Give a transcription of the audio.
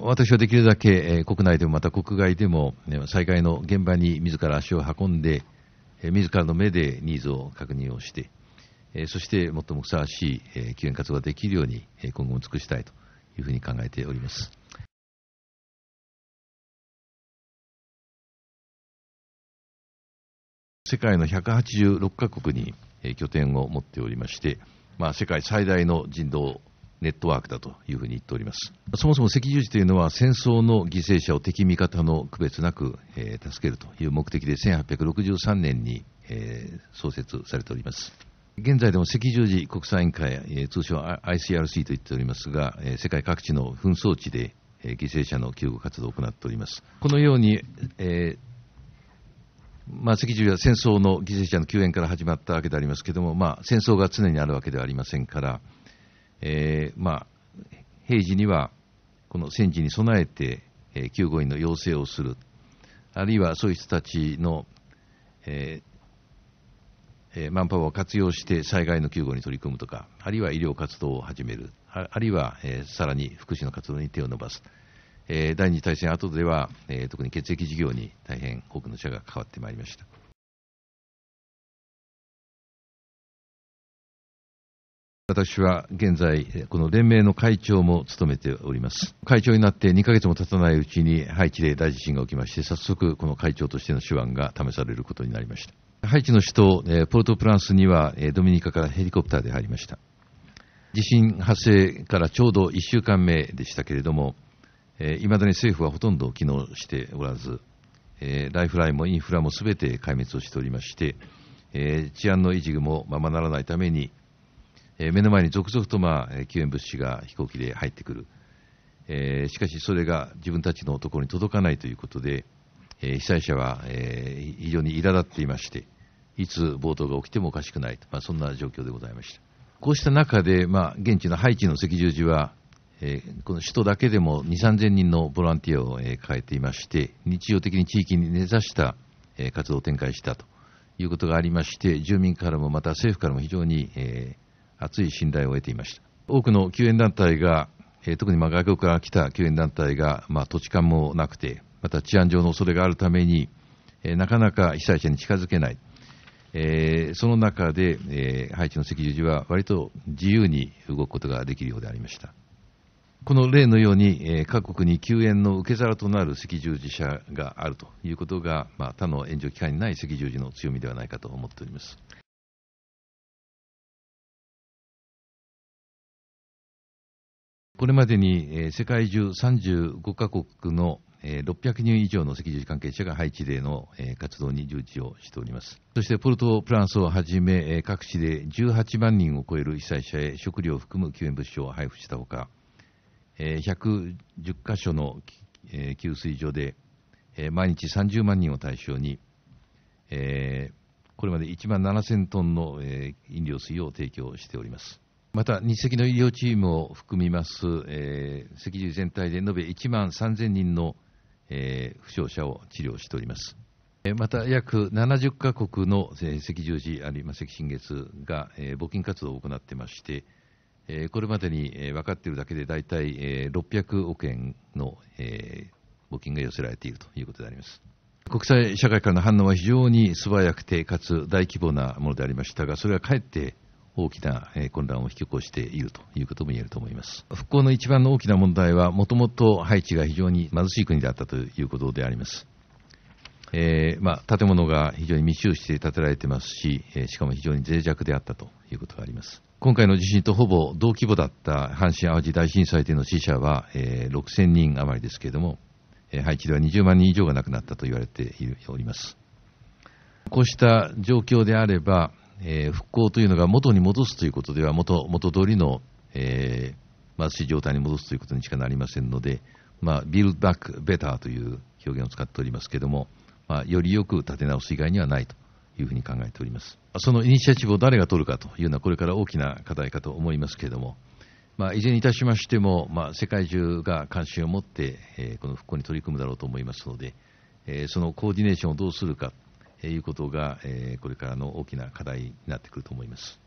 私はできるだけ国内でもまた国外でも災害の現場に自ら足を運んで、自らの目でニーズを確認をして、そして最もふさわしい救援活動ができるように今後も尽くしたいというふうに考えております。世界の186カ国に拠点を持っておりまして、まあ、世界最大の人道ネットワークだというふうに言っております。そもそも赤十字というのは戦争の犠牲者を敵味方の区別なく、えー、助けるという目的で1863年に、えー、創設されております。現在でも赤十字国際委員会、えー、通称 ICRC と言っておりますが、えー、世界各地の紛争地で、えー、犠牲者の救護活動を行っております。このように、えー、まあ、赤十字は戦争の犠牲者の救援から始まったわけでありますけれども、まあ、戦争が常にあるわけではありませんから、えー、まあ、平時にはこの戦時に備えて、えー、救護員の要請をする、あるいはそういう人たちの、えーえー、マンパワーを活用して災害の救護に取り組むとか、あるいは医療活動を始める、あるいは、えー、さらに福祉の活動に手を伸ばす、えー、第二次大戦後では、えー、特に血液事業に大変多くの社が関わってまいりました。私は現在、この連盟の会長も務めております。会長になって2ヶ月も経たないうちに、ハイチで大地震が起きまして、早速、この会長としての手腕が試されることになりました。ハイチの首都、ポルトプランスには、ドミニカからヘリコプターで入りました。地震発生からちょうど1週間目でしたけれども、いまだに政府はほとんど機能しておらず、ライフラインもインフラもすべて壊滅をしておりまして、治安の維持もままならないために、えー、目の前に続々と、まあ、救援物資が飛行機で入ってくる、えー、しかしそれが自分たちのところに届かないということで、え被災者は、え非常に苛立っていまして、いつ暴動が起きてもおかしくないと、まあ、そんな状況でございました。こうした中で、まあ、現地のハイチの赤十字は、えー、この首都だけでも2、3000人のボランティアを、えー、抱えていまして、日常的に地域に根ざした、えー、活動を展開したということがありまして、住民からもまた政府からも非常に、え厚い信頼を得ていました。多くの救援団体が、え特にま外国から来た救援団体が、まあ、土地勘もなくて、また治安上の恐れがあるために、えなかなか被災者に近づけない。えその中で、えハイチの赤十字は割と自由に動くことができるようでありました。この例のように、え各国に救援の受け皿となる赤十字社があるということが、まあ、他の援助機関にない赤十字の強みではないかと思っております。これまでに、え世界中35カ国の、え600人以上の赤十字関係者がハイチでの、え活動に従事をしております。そしてポルトプランスをはじめ、え各地で18万人を超える被災者へ食料を含む救援物資を配布したほか、え110カ所の、え給水所で、え毎日30万人を対象に、えこれまで1万7000トンの、え飲料水を提供しております。また、日赤の医療チームを含みます、えー、赤十字全体で延べ1万3000人の、えー、負傷者を治療しております。また約70カ国のえ赤十字あるいは赤新月がえ募金活動を行ってまして、これまでに分かっているだけで大体600億円の募金が寄せられているということであります。国際社会からの反応は非常に素早くて、かつ大規模なものでありましたが、それはかえって大きな混乱を引き起こしているということも言えると思います。復興の一番の大きな問題は、もともとハイチが非常に貧しい国であったということであります。えー、まあ、建物が非常に密集して建てられてますし、えしかも非常に脆弱であったということがあります。今回の地震とほぼ同規模だった阪神・淡路大震災での死者は、えー、6000人余りですけれども、えハイチでは20万人以上が亡くなったと言われております。こうした状況であれば、えー、復興というのが元に戻すということでは元、元通りの、えー、貧しい状態に戻すということにしかなりませんので、まあ、ビルドバックベターという表現を使っておりますけれども、まあ、よりよく立て直す以外にはないというふうに考えております。そのイニシアチブを誰が取るかというのは、これから大きな課題かと思いますけれども、まあ、いずれにいたしましても、まあ、世界中が関心を持って、えー、この復興に取り組むだろうと思いますので、えー、そのコーディネーションをどうするかいうことが、えー、これからの大きな課題になってくると思います。